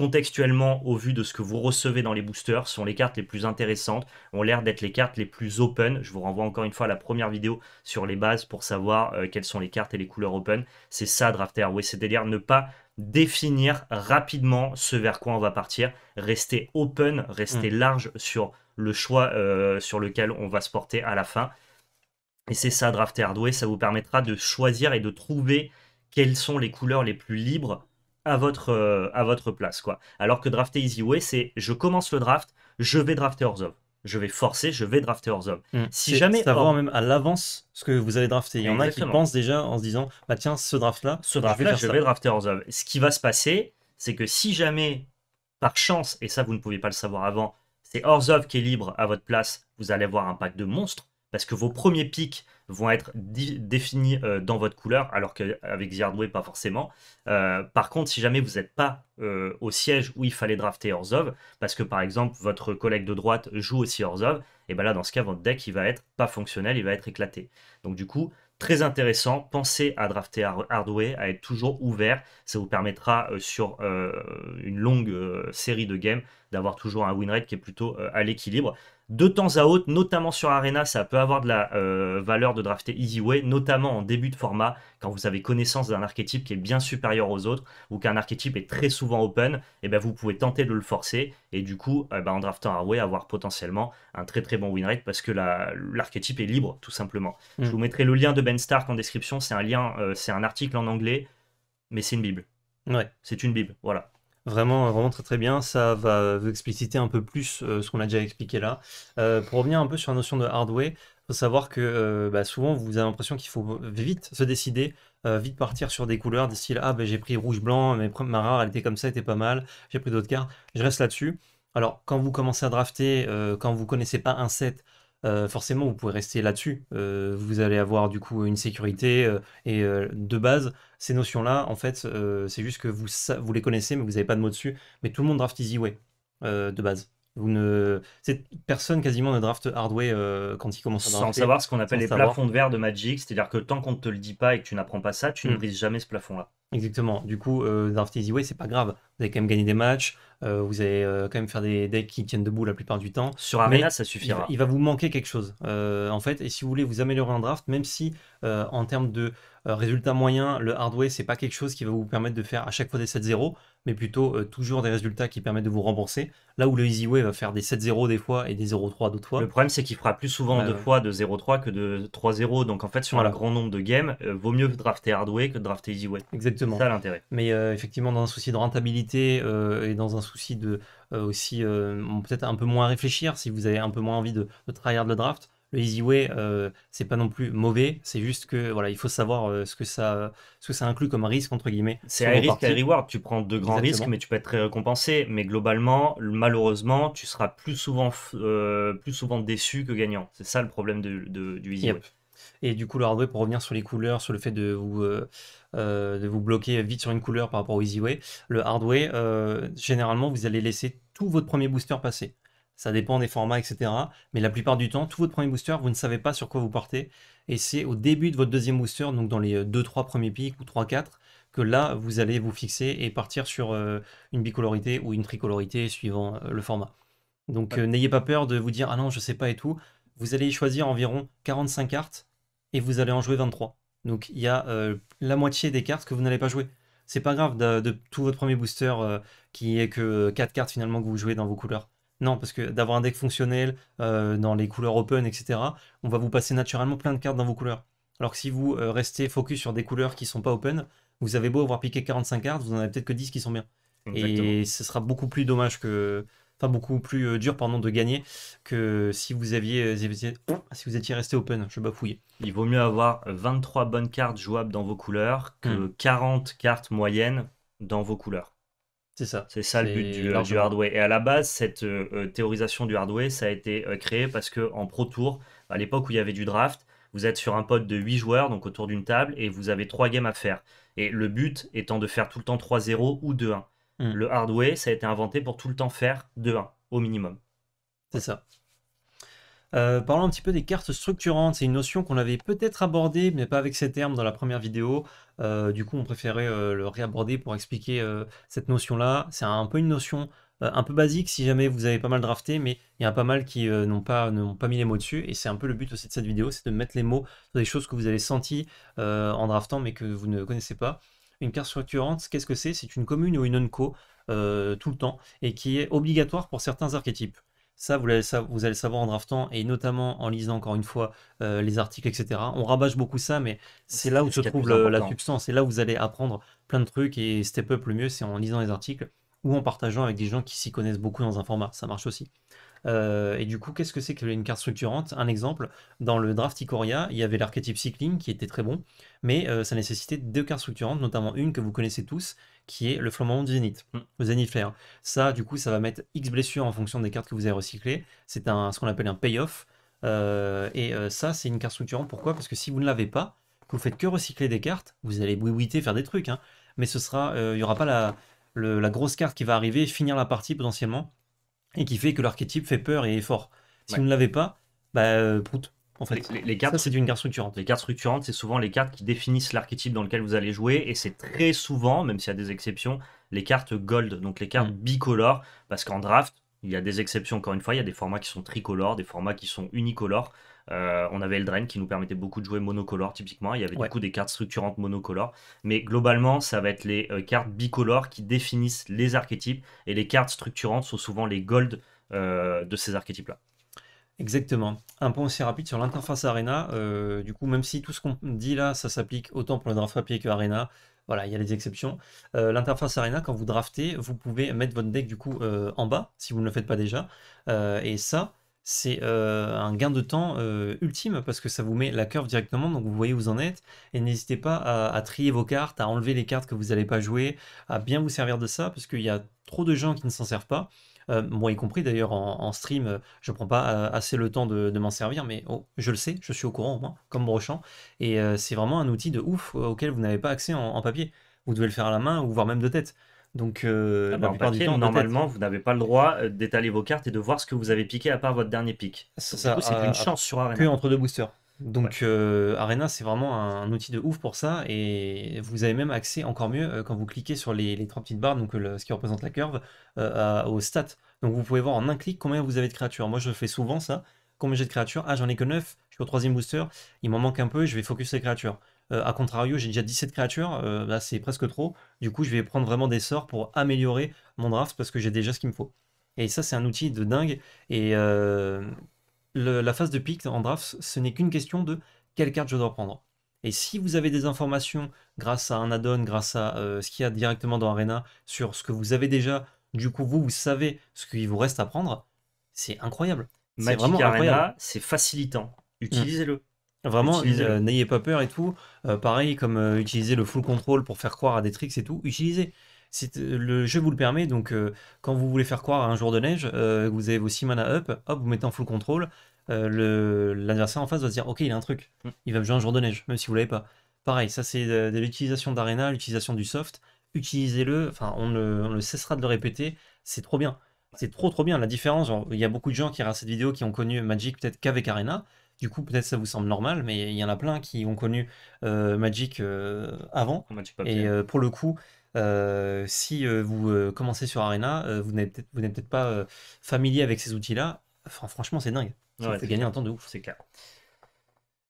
contextuellement, au vu de ce que vous recevez dans les boosters, sont les cartes les plus intéressantes, ont l'air d'être les cartes les plus open. Je vous renvoie encore une fois à la première vidéo sur les bases pour savoir euh, quelles sont les cartes et les couleurs open. C'est ça, Drafter, oui, c'est-à-dire ne pas définir rapidement ce vers quoi on va partir, rester open, rester mm. large sur le choix euh, sur lequel on va se porter à la fin. Et c'est ça, Drafter Hardway, ça vous permettra de choisir et de trouver quelles sont les couleurs les plus libres à votre, euh, à votre place. quoi. Alors que easy Way c'est je commence le draft, je vais drafter Orzov. Je vais forcer, je vais drafter Orzov. Hmm. Si jamais. savoir même à l'avance ce que vous allez drafter. Il y en a qui pensent déjà en se disant bah tiens, ce draft-là, ce draft-là, je, vais, je drafter Ce qui va se passer, c'est que si jamais, par chance, et ça vous ne pouvez pas le savoir avant, c'est Orzov qui est libre à votre place, vous allez avoir un pack de monstres parce que vos premiers pics vont être définis euh, dans votre couleur, alors qu'avec Hardway, pas forcément. Euh, par contre, si jamais vous n'êtes pas euh, au siège où il fallait drafter Orzov, parce que par exemple, votre collègue de droite joue aussi Orzov, et bien là, dans ce cas, votre deck, il va être pas fonctionnel, il va être éclaté. Donc du coup, très intéressant, pensez à drafter Hardway, à être toujours ouvert, ça vous permettra sur une longue série de games d'avoir toujours un win rate qui est plutôt à l'équilibre de temps à autre, notamment sur Arena, ça peut avoir de la euh, valeur de drafter way, notamment en début de format, quand vous avez connaissance d'un archétype qui est bien supérieur aux autres, ou qu'un archétype est très souvent open, et eh ben vous pouvez tenter de le forcer, et du coup, eh ben en draftant way, avoir potentiellement un très très bon win rate, parce que l'archétype est libre, tout simplement. Je mm. vous mettrai le lien de Ben Stark en description, c'est un lien, euh, c'est un article en anglais, mais c'est une bible. Ouais. C'est une bible, voilà. Vraiment, vraiment très très bien. Ça va vous expliciter un peu plus euh, ce qu'on a déjà expliqué là. Euh, pour revenir un peu sur la notion de hardware, il faut savoir que euh, bah, souvent vous avez l'impression qu'il faut vite se décider, vite partir sur des couleurs, des styles Ah, ben, j'ai pris rouge-blanc, ma rare elle était comme ça, elle était pas mal, j'ai pris d'autres cartes, je reste là-dessus. Alors, quand vous commencez à drafter, quand vous connaissez pas un set, euh, forcément, vous pouvez rester là-dessus. Euh, vous allez avoir du coup une sécurité euh, et de base, ces notions-là, en fait, c'est juste que vous, les connaissez, mais vous n'avez pas de mots dessus. Mais tout le monde draft easy Way, de base. Vous ne... personne quasiment ne draft Way quand il commence à Sans savoir ce qu'on appelle les plafonds de verre de Magic, c'est-à-dire que tant qu'on ne te le dit pas et que tu n'apprends pas ça, tu ne hmm. brises jamais ce plafond-là. Exactement. Du coup, draft easy Way, c'est pas grave vous allez quand même gagner des matchs, euh, vous allez euh, quand même faire des decks qui tiennent debout la plupart du temps. Sur Arena, ça suffira. Il, va vous manquer quelque chose, euh, en fait. Et si vous voulez vous améliorer en draft, même si en termes de résultats moyens, le hardware, c'est pas quelque chose qui va vous permettre de faire à chaque fois des 7-0, mais plutôt toujours des résultats qui permettent de vous rembourser. Là où le easy way va faire des 7-0 des fois et des 0-3 d'autres fois. Le problème, c'est qu'il fera plus souvent bah deux fois de 0-3 que de 3-0. Donc en fait, sur un grand nombre de games, vaut mieux drafter Hardway que drafter EasyWay. Exactement. C'est ça l'intérêt. Mais effectivement, dans un souci de rentabilité, euh, et dans un souci de euh, aussi euh, peut-être un peu moins réfléchir, si vous avez un peu moins envie de, de tryhard le draft, le easy way, c'est pas non plus mauvais, c'est juste que voilà, il faut savoir ce que ça, ce que ça inclut comme risque entre guillemets. C'est un risque, un reward. Tu prends de grands risques, mais tu peux être très récompensé. Mais globalement, malheureusement, tu seras plus souvent, plus souvent déçu que gagnant. C'est ça le problème de, du easy way. Et du coup, le hardware, pour revenir sur les couleurs, sur le fait de vous, euh, de vous bloquer vite sur une couleur par rapport au easy way, le hard way, euh, généralement, vous allez laisser tout votre premier booster passer. Ça dépend des formats, etc. Mais la plupart du temps, tout votre premier booster, vous ne savez pas sur quoi vous partez. Et c'est au début de votre deuxième booster, donc dans les 2-3 euh, premiers pics ou 3-4, que là, vous allez vous fixer et partir sur une bicolorité ou une tricolorité suivant le format. Donc n'ayez pas peur de vous dire ah non, je sais pas et tout. Vous allez choisir environ 45 cartes et vous allez en jouer 23. Donc il y a euh, la moitié des cartes que vous n'allez pas jouer. C'est pas grave de, tout votre premier booster euh, qui est que 4 euh, cartes finalement que vous jouez dans vos couleurs. Non, parce que d'avoir un deck fonctionnel dans les couleurs open, etc., on va vous passer naturellement plein de cartes dans vos couleurs. Alors que si vous restez focus sur des couleurs qui ne sont pas open, vous avez beau avoir piqué 45 cartes, vous n'en avez peut-être que 10 qui sont bien. Et ce sera beaucoup plus dommage que, enfin beaucoup plus euh, dur pendant de gagner que si vous aviez euh, oh, si vous étiez resté open, je bafouille. Il vaut mieux avoir 23 bonnes cartes jouables dans vos couleurs que 40 hmm. cartes moyennes dans vos couleurs. C'est ça. C'est ça le but du, euh, du, hardware. Et à la base, cette théorisation du Hardway, ça a été créé parce que en Pro Tour, à l'époque où il y avait du draft, vous êtes sur un pod de 8 joueurs, donc autour d'une table, et vous avez 3 games à faire. Et le but étant de faire tout le temps 3-0 ou 2-1. Mm. Le hardware, ça a été inventé pour tout le temps faire de 1 au minimum. C'est ça. Euh, parlons un petit peu des cartes structurantes. C'est une notion qu'on avait peut-être abordée, mais pas avec ces termes dans la première vidéo. Euh, du coup, on préférait euh, le réaborder pour expliquer cette notion-là. C'est un peu une notion un peu basique si jamais vous avez pas mal drafté, mais il y en a pas mal qui n'ont pas, pas mis les mots dessus. Et c'est un peu le but aussi de cette vidéo, c'est de mettre les mots sur des choses que vous avez senties en draftant, mais que vous ne connaissez pas. Une carte structurante, qu'est-ce que c'est C'est une commune ou une onco euh, tout le temps et qui est obligatoire pour certains archétypes. Ça, vous allez, vous savoir en draftant et notamment en lisant encore une fois euh, les articles, etc. On rabâche beaucoup ça, mais c'est là où se trouve la substance. C'est là où vous allez apprendre plein de trucs et step up le mieux, c'est en lisant les articles ou en partageant avec des gens qui s'y connaissent beaucoup dans un format. Ça marche aussi. Euh, et du coup, qu'est-ce que c'est qu'une une carte structurante Un exemple, dans le draft Icoria, il y avait l'archétype cycling qui était très bon, mais euh, ça nécessitait deux cartes structurantes, notamment une que vous connaissez tous, qui est le flamand du Zénith, mm. le Ça, du coup, ça va mettre X blessures en fonction des cartes que vous avez recyclées. C'est un, ce qu'on appelle un payoff. Euh, et ça, c'est une carte structurante. Pourquoi Parce que si vous ne l'avez pas, que vous faites que recycler des cartes, vous allez bouiter, faire des trucs, hein. mais ce sera, il n'y aura pas la, la grosse carte qui va arriver et finir la partie potentiellement et qui fait que l'archétype fait peur et est fort. Si vous ne l'avez pas, bah, euh, prout. En fait. les, cartes, c'est une carte structurante. Les cartes structurantes, c'est souvent les cartes qui définissent l'archétype dans lequel vous allez jouer, et c'est très souvent, même s'il y a des exceptions, les cartes gold, donc les cartes mm. bicolores, parce qu'en draft, il y a des exceptions. Encore une fois, il y a des formats qui sont tricolores, des formats qui sont unicolores. Euh, on avait Eldraine qui nous permettait beaucoup de jouer monocolore typiquement. Il y avait beaucoup du coup des cartes structurantes monocolores. Mais globalement, ça va être les euh, cartes bicolores qui définissent les archétypes. Et les cartes structurantes sont souvent les gold euh, de ces archétypes-là. Exactement. Un point aussi rapide sur l'interface Arena. du coup, même si tout ce qu'on dit là, ça s'applique autant pour le draft papier que Arena, voilà, il y a des exceptions. L'interface Arena, quand vous draftez, vous pouvez mettre votre deck du coup en bas, si vous ne le faites pas déjà. et ça, c'est euh, un gain de temps euh, ultime parce que ça vous met la curve directement, donc vous voyez où vous en êtes. Et n'hésitez pas à, trier vos cartes, à enlever les cartes que vous n'allez pas jouer, à bien vous servir de ça parce qu'il y a trop de gens qui ne s'en servent pas. Euh, moi y compris d'ailleurs en, stream, je ne prends pas assez le temps de, m'en servir, mais oh, je le sais, je suis au courant au comme Brochant, Et c'est vraiment un outil de ouf auquel vous n'avez pas accès en, en papier. Vous devez le faire à la main ou voire même de tête. Donc, normalement, vous n'avez pas le droit euh, d'étaler vos cartes et de voir ce que vous avez piqué à part votre dernier pic. c'est euh, une chance sur Arena. Que entre deux boosters. Donc, euh, Arena, c'est vraiment un, outil de ouf pour ça. Et vous avez même accès encore mieux quand vous cliquez sur les, trois petites barres, donc ce qui représente la curve, aux stats. Donc, vous pouvez voir en un clic combien vous avez de créatures. Moi, je fais souvent ça. Combien j'ai de créatures Ah, j'en ai que 9. Je suis au troisième booster. Il m'en manque un peu. Je vais focus les créatures a euh, contrario, j'ai déjà 17 créatures, euh, là c'est presque trop. Du coup, je vais prendre vraiment des sorts pour améliorer mon draft parce que j'ai déjà ce qu'il me faut. Et ça, c'est un outil de dingue. Et euh, la phase de pick en draft, ce n'est qu'une question de quelle carte je dois prendre. Et si vous avez des informations grâce à un add-on, grâce à ce qu'il y a directement dans Arena, sur ce que vous avez déjà, du coup vous, savez ce qu'il vous reste à prendre, c'est incroyable. Magic vraiment Arena, c'est facilitant. Mmh. Utilisez-le. Vraiment, euh, n'ayez pas peur et tout. Euh, pareil, comme euh, utiliser le full control pour faire croire à des tricks et tout, utilisez. le jeu vous le permet, donc quand vous voulez faire croire à un jour de neige, vous avez vos 6 mana up, hop, vous mettez en full control, l'adversaire en face va se dire ok il a un truc, mm. il va me jouer un jour de neige, même si vous l'avez pas. Pareil, ça c'est l'utilisation d'arena, l'utilisation du soft, utilisez-le, enfin on ne, cessera de le répéter, c'est trop bien. C'est trop trop bien la différence. il y a beaucoup de gens qui regardent cette vidéo qui ont connu Magic peut-être qu'avec Arena. Du coup, peut-être ça vous semble normal, mais il y en a plein qui ont connu euh, Magic euh, avant. et euh, pour le coup, si vous commencez sur Arena, vous n'êtes peut-être pas familier avec ces outils-là. franchement, c'est dingue. Ça fait gagner un temps de ouf. C'est clair.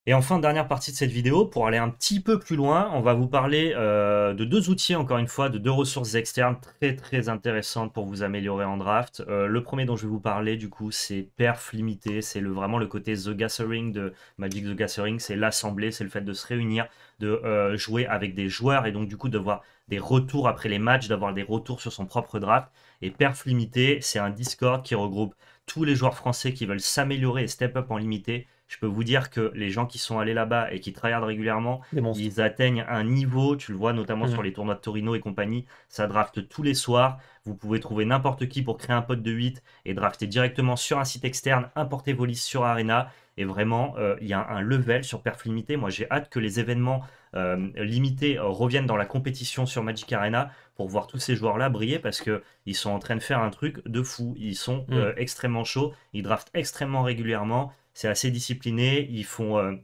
Et enfin, dernière partie de cette vidéo, pour aller un petit peu plus loin, on va vous parler euh, de deux outils, encore une fois, de deux ressources externes très très intéressantes pour vous améliorer en draft. Euh, le premier dont je vais vous parler, du coup, c'est Perf Limité, c'est vraiment le côté The Gathering de Magic The Gathering, c'est l'assemblée, c'est le fait de se réunir, de euh, jouer avec des joueurs et donc du coup de voir des retours après les matchs, d'avoir des retours sur son propre draft. Et Perf Limité, c'est un Discord qui regroupe tous les joueurs français qui veulent s'améliorer et step up en limité je peux vous dire que les gens qui sont allés là-bas et qui tryhardent régulièrement, ils atteignent un niveau, tu le vois notamment mm. sur les tournois de Torino et compagnie, ça draft tous les soirs, vous pouvez trouver n'importe qui pour créer un pote de 8 et drafter directement sur un site externe, importer vos listes sur Arena, et vraiment, euh, il y a un level sur perf limité. Moi, j'ai hâte que les événements euh, limités euh, reviennent dans la compétition sur Magic Arena pour voir tous ces joueurs-là briller parce qu'ils sont en train de faire un truc de fou. Ils sont mm. extrêmement chauds, ils draftent extrêmement régulièrement c'est assez discipliné. Ils font euh,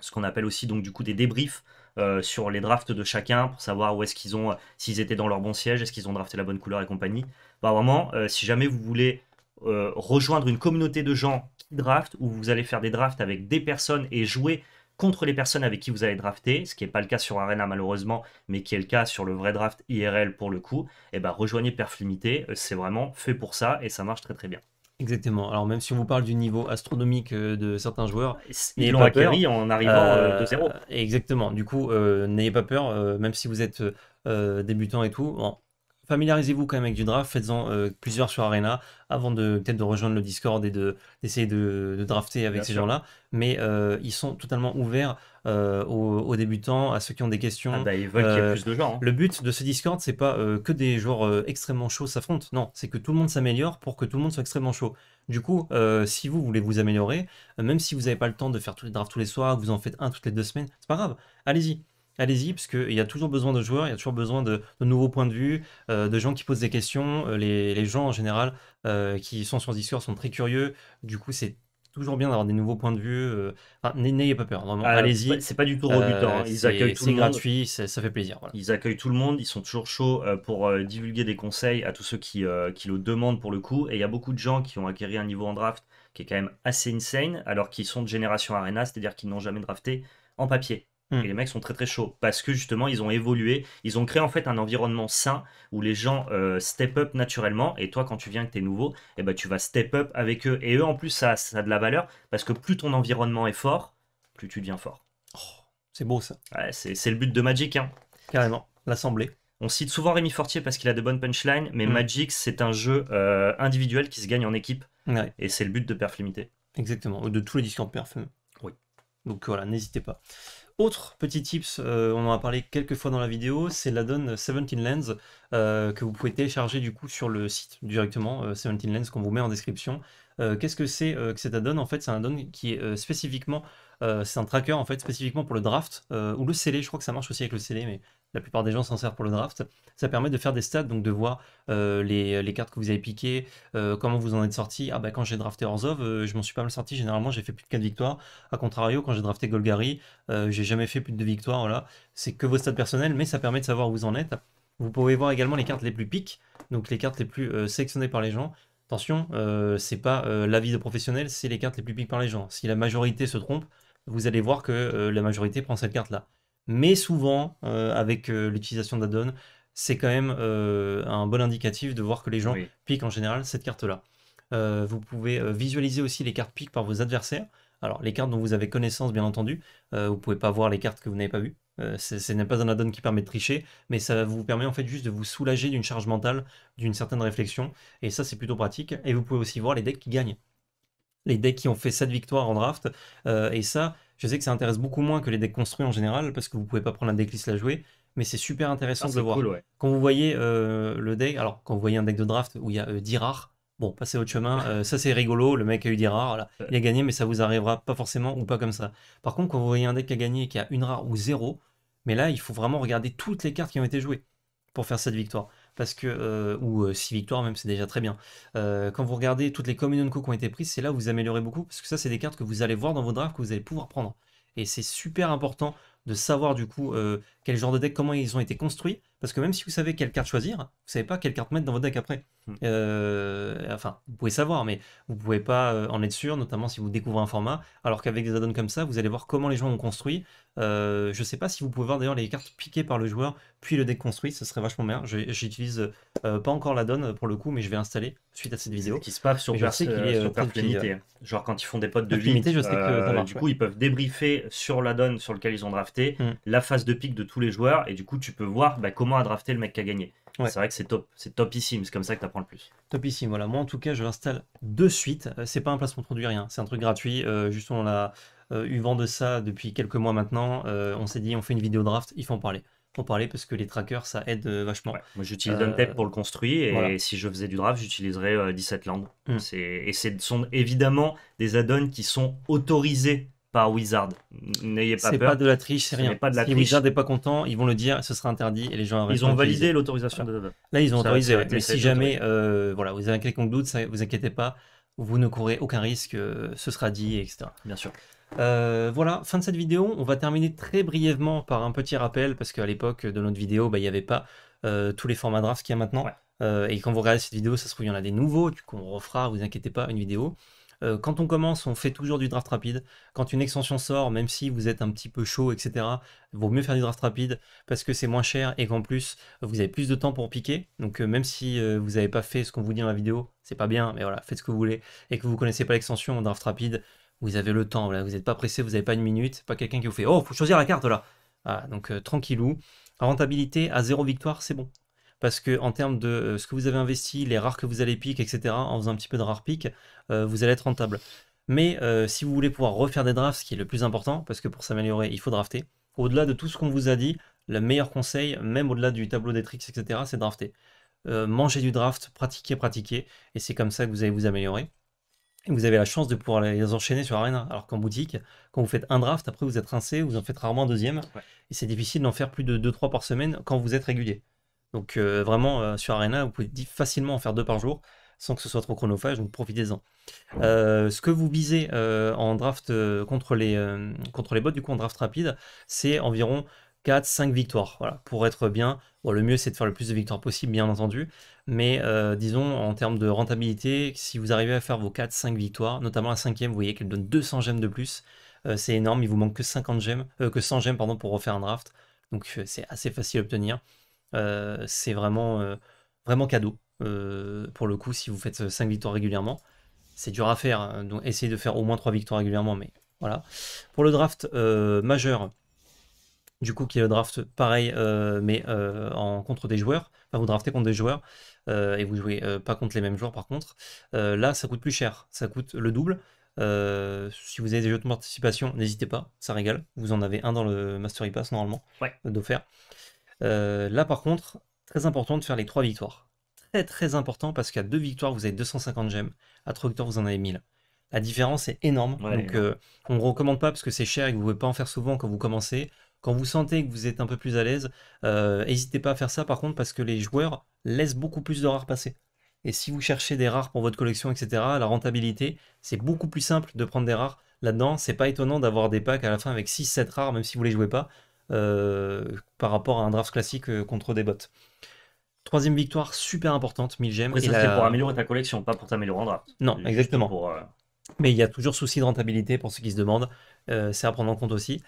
ce qu'on appelle aussi donc du coup des débriefs euh, sur les drafts de chacun pour savoir où est-ce qu'ils ont, euh, s'ils étaient dans leur bon siège, est-ce qu'ils ont drafté la bonne couleur et compagnie. Bah, vraiment, si jamais vous voulez rejoindre une communauté de gens qui draftent, où vous allez faire des drafts avec des personnes et jouer contre les personnes avec qui vous avez drafté, ce qui n'est pas le cas sur Arena malheureusement, mais qui est le cas sur le vrai draft IRL pour le coup, et eh bah, rejoignez Perflimité, c'est vraiment fait pour ça et ça marche très très bien. Exactement. Alors même si on vous parle du niveau astronomique euh, de certains joueurs, ils l'ont acquéri en arrivant euh, euh, de zéro. Exactement. Du coup, n'ayez pas peur, même si vous êtes débutant et tout. Bon, familiarisez-vous quand même avec du draft, faites-en euh, plusieurs sur Arena avant de peut-être de rejoindre le Discord et d'essayer de, de, de, drafter avec ces gens-là. Mais euh, ils sont totalement ouverts euh, aux, débutants, à ceux qui ont des questions. Ah bah, ils veulent qu'il y ait plus de gens. Hein. Le but de ce Discord, c'est pas que des joueurs extrêmement chauds s'affrontent. Non, c'est que tout le monde s'améliore pour que tout le monde soit extrêmement chaud. Du coup, si vous voulez vous améliorer, même si vous n'avez pas le temps de faire tous les drafts tous les soirs, vous en faites un toutes les deux semaines, c'est pas grave. Allez-y allez-y, parce qu'il y a toujours besoin de joueurs, il y a toujours besoin de, nouveaux points de vue, euh, de gens qui posent des questions. Euh, les, gens en général euh, qui sont sur Discord sont très curieux. Du coup, c'est toujours bien d'avoir des nouveaux points de vue. n'ayez pas peur, vraiment, allez-y. C'est pas du tout rebutant, hein. ils accueillent tout C'est gratuit, ça fait plaisir. Ils accueillent tout le monde, ils sont toujours chauds pour divulguer des conseils à tous ceux qui, qui le demandent pour le coup. Et il y a beaucoup de gens qui ont acquéri un niveau en draft qui est quand même assez insane, alors qu'ils sont de génération Arena, c'est-à-dire qu'ils n'ont jamais drafté en papier. Et hmm. les mecs sont très très chauds parce que justement ils ont évolué, ils ont créé en fait un environnement sain où les gens euh, step up naturellement et toi quand tu viens que tu es nouveau, eh ben, tu vas step up avec eux et eux en plus ça, ça a de la valeur parce que plus ton environnement est fort, plus tu deviens fort. Oh, c'est beau ça. c'est le but de Magic, hein. carrément, l'assemblée. On cite souvent Rémi Fortier parce qu'il a de bonnes punchlines, mais hmm. Magic, c'est un jeu euh, individuel qui se gagne en équipe. Et c'est le but de Perf Exactement, de tous les discounts Perf. Oui. Donc voilà, n'hésitez pas. Autre petit tips, euh, on en a parlé quelques fois dans la vidéo, c'est l'addon 17 Lens euh, que vous pouvez télécharger du coup sur le site directement, 17 euh, Lens qu'on vous met en description. Qu'est-ce que c'est que cet addon En fait, c'est un addon qui est spécifiquement, c'est un tracker en fait spécifiquement pour le draft ou le scellé. Je crois que ça marche aussi avec le scellé, mais la plupart des gens s'en servent pour le draft. Ça permet de faire des stats, donc de voir euh, les, cartes que vous avez piquées, euh, comment vous en êtes sorti. Ah bah quand j'ai drafté Orzov, euh, je m'en suis pas mal sorti, généralement j'ai fait plus de 4 victoires. A contrario, quand j'ai drafté Golgari, j'ai jamais fait plus de 2 victoires, voilà. C'est que vos stats personnels, mais ça permet de savoir où vous en êtes. Vous pouvez voir également les cartes les plus piques, donc les cartes les plus sélectionnées par les gens. Attention, c'est pas l'avis de professionnel, c'est les cartes les plus piques par les gens. Si la majorité se trompe, vous allez voir que la majorité prend cette carte-là mais souvent, euh, avec euh, l'utilisation d'addons, c'est quand même euh, un bon indicatif de voir que les gens piquent en général cette carte-là. vous pouvez visualiser aussi les cartes piques par vos adversaires. Alors, les cartes dont vous avez connaissance, bien entendu, vous ne pouvez pas voir les cartes que vous n'avez pas vues. ce n'est pas un add-on qui permet de tricher, mais ça vous permet en fait juste de vous soulager d'une charge mentale, d'une certaine réflexion, et ça c'est plutôt pratique. Et vous pouvez aussi voir les decks qui gagnent, les decks qui ont fait 7 victoires en draft, et ça je sais que ça intéresse beaucoup moins que les decks construits en général, parce que vous pouvez pas prendre un decklist la jouer, mais c'est super intéressant ah, de le voir. Quand vous voyez euh, le deck, alors quand vous voyez un deck de draft où il y a 10 euh, rares, bon, passez votre chemin, euh, ça c'est rigolo, le mec a eu 10 rares, il a gagné, mais ça vous arrivera pas forcément ou pas comme ça. Par contre, quand vous voyez un deck qui a gagné et qui a une rare ou zéro, mais là, il faut vraiment regarder toutes les cartes qui ont été jouées pour faire cette victoire parce que euh, ou 6 euh, victoires même, c'est déjà très bien. Euh, quand vous regardez toutes les de co qui ont été prises, c'est là où vous améliorez beaucoup, parce que ça, c'est des cartes que vous allez voir dans vos drafts, que vous allez pouvoir prendre. Et c'est super important de savoir du coup quel genre de deck, comment ils ont été construits, parce que même si vous savez quelle carte choisir, vous savez pas quelle carte mettre dans votre deck après. Hmm. Euh, enfin, vous pouvez savoir, mais vous pouvez pas euh, en être sûr, notamment si vous découvrez un format. Alors qu'avec des add-ons comme ça, vous allez voir comment les gens ont construit. Euh, je sais pas si vous pouvez voir d'ailleurs les cartes piquées par le joueur, puis le deck construit, ce serait vachement bien. J'utilise euh, pas encore l'add-on pour le coup, mais je vais installer suite à cette vidéo. Qui se passe sur, je sur Genre quand ils font des potes de vie, je sais que du coup ils peuvent débriefer sur l'add-on sur lequel ils ont drafté, hmm. la phase de pique de tous les joueurs, et du coup tu peux voir bah, comment à drafter le mec qui a gagné. C'est vrai que c'est top, c'est topissime, c'est comme ça que tu apprends le plus. Topissime, voilà. Moi en tout cas, je l'installe de suite. Euh, c'est pas un placement de produit, rien. C'est un truc gratuit. Euh, juste on a euh, eu vent de ça depuis quelques mois maintenant. on s'est dit, on fait une vidéo draft, il faut en parler. En parler parce que les trackers ça aide vachement. Moi j'utilise euh, pour le construire et si je faisais du draft j'utiliserais 17 landes. Hmm. Et ce sont évidemment des add-ons qui sont autorisés par Wizard. N'ayez pas peur. C'est pas de la triche, c'est rien. Pas de la si triche. Wizard n'est pas content, ils vont le dire, ce sera interdit et les gens Ils ont validé l'autorisation de. Là, ils ont validé. autorisé, mais si jamais euh, voilà, vous avez un quelconque doute, ça, vous inquiétez pas, vous ne courez aucun risque, euh, ce sera dit, etc. Bien sûr. Euh, voilà, fin de cette vidéo. On va terminer très brièvement par un petit rappel, parce qu'à l'époque de notre vidéo, bah, il y n'y avait pas tous les formats drafts qu'il y a maintenant. et quand vous regardez cette vidéo, ça se trouve, il y en a des nouveaux, qu'on refera, vous inquiétez pas, une vidéo. Euh, quand on commence, on fait toujours du draft rapide. Quand une extension sort, même si vous êtes un petit peu chaud, etc., il vaut mieux faire du draft rapide parce que c'est moins cher et qu'en plus, vous avez plus de temps pour piquer. Donc euh, même si euh, vous n'avez pas fait ce qu'on vous dit dans la vidéo, c'est pas bien, mais voilà, faites ce que vous voulez et que vous ne connaissez pas l'extension draft rapide, vous avez le temps, vous n'êtes pas pressé, vous n'avez pas une minute, pas quelqu'un qui vous fait Oh, faut choisir la carte là. Voilà, donc tranquillou. Rentabilité à zéro victoire, c'est bon parce que en termes de euh, ce que vous avez investi, les rares que vous allez piquer, etc., en faisant un petit peu de rares piques, euh, vous allez être rentable. Mais euh, si vous voulez pouvoir refaire des drafts, ce qui est le plus important, parce que pour s'améliorer, il faut drafter, au-delà de tout ce qu'on vous a dit, le meilleur conseil, même au-delà du tableau des tricks, etc., c'est drafter. Manger du draft, pratiquez, pratiquer. et c'est comme ça que vous allez vous améliorer. Et vous avez la chance de pouvoir les enchaîner sur Arena. Alors qu'en boutique, quand vous faites un draft, après vous êtes rincé, vous en faites rarement un deuxième. Et c'est difficile d'en faire plus de 2-3 par semaine quand vous êtes régulier. Donc euh, vraiment, euh, sur Arena, vous pouvez facilement en faire deux par jour sans que ce soit trop chronophage, donc profitez-en. Euh, ce que vous visez en draft contre, les, contre les bots, du coup en draft rapide, c'est environ 4-5 victoires. Voilà. Pour être bien, le mieux c'est de faire le plus de victoires possible, bien entendu. Mais disons, en termes de rentabilité, si vous arrivez à faire vos 4-5 victoires, notamment la cinquième, vous voyez qu'elle donne 200 gemmes de plus. c'est énorme, il vous manque que, 50 que 100 gemmes pour refaire un draft. Donc c'est assez facile à obtenir. Euh, c'est vraiment, euh, vraiment cadeau. Euh, pour le coup, si vous faites 5 victoires régulièrement, c'est dur à faire. Hein, donc essayez de faire au moins 3 victoires régulièrement, mais voilà. Pour le draft majeur, du coup qui est le draft pareil mais en contre des joueurs. Enfin, vous draftez contre des joueurs et vous jouez pas contre les mêmes joueurs par contre. là ça coûte plus cher, ça coûte le double. si vous avez des jeux de participation, n'hésitez pas, ça régale. Vous en avez un dans le Mastery Pass normalement d'offert. Euh, là, par contre, très important de faire les trois victoires. Très très important parce qu'à deux victoires, vous avez 250 gemmes. À trois victoires, vous en avez 1000. La différence est énorme. donc, euh, on ne recommande pas parce que c'est cher et que vous ne pouvez pas en faire souvent quand vous commencez. Quand vous sentez que vous êtes un peu plus à l'aise, euh, n'hésitez pas à faire ça par contre parce que les joueurs laissent beaucoup plus de rares passer. Et si vous cherchez des rares pour votre collection, etc., la rentabilité, c'est beaucoup plus simple de prendre des rares. Là-dedans, c'est pas étonnant d'avoir des packs à la fin avec 6-7 rares, même si vous ne les jouez pas, euh, par rapport à un draft classique euh, contre des bots. Troisième victoire super importante, 1000 gemmes. Et ça, c'est pour améliorer ta collection, pas pour t'améliorer en draft. Non, exactement. Euh, Mais il y a toujours souci de rentabilité pour ceux qui se demandent. c'est à prendre en compte aussi.